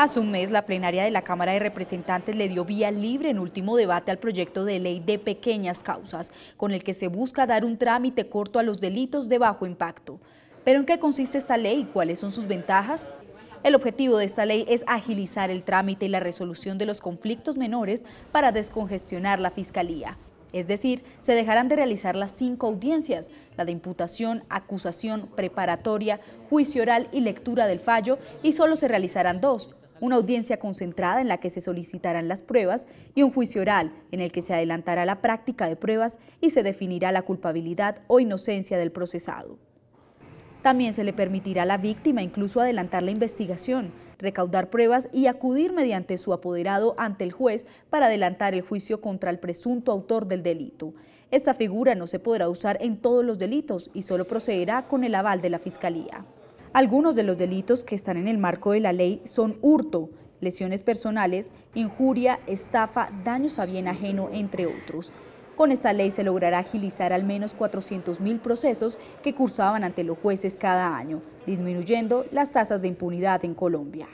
Hace un mes, la plenaria de la Cámara de Representantes le dio vía libre en último debate al proyecto de ley de pequeñas causas, con el que se busca dar un trámite corto a los delitos de bajo impacto. ¿Pero en qué consiste esta ley y cuáles son sus ventajas? El objetivo de esta ley es agilizar el trámite y la resolución de los conflictos menores para descongestionar la Fiscalía. Es decir, se dejarán de realizar las cinco audiencias, la de imputación, acusación, preparatoria, juicio oral y lectura del fallo, y solo se realizarán dos, una audiencia concentrada en la que se solicitarán las pruebas y un juicio oral en el que se adelantará la práctica de pruebas y se definirá la culpabilidad o inocencia del procesado. También se le permitirá a la víctima incluso adelantar la investigación, recaudar pruebas y acudir mediante su apoderado ante el juez para adelantar el juicio contra el presunto autor del delito. Esta figura no se podrá usar en todos los delitos y solo procederá con el aval de la Fiscalía. Algunos de los delitos que están en el marco de la ley son hurto, lesiones personales, injuria, estafa, daños a bien ajeno, entre otros. Con esta ley se logrará agilizar al menos 400.000 procesos que cursaban ante los jueces cada año, disminuyendo las tasas de impunidad en Colombia.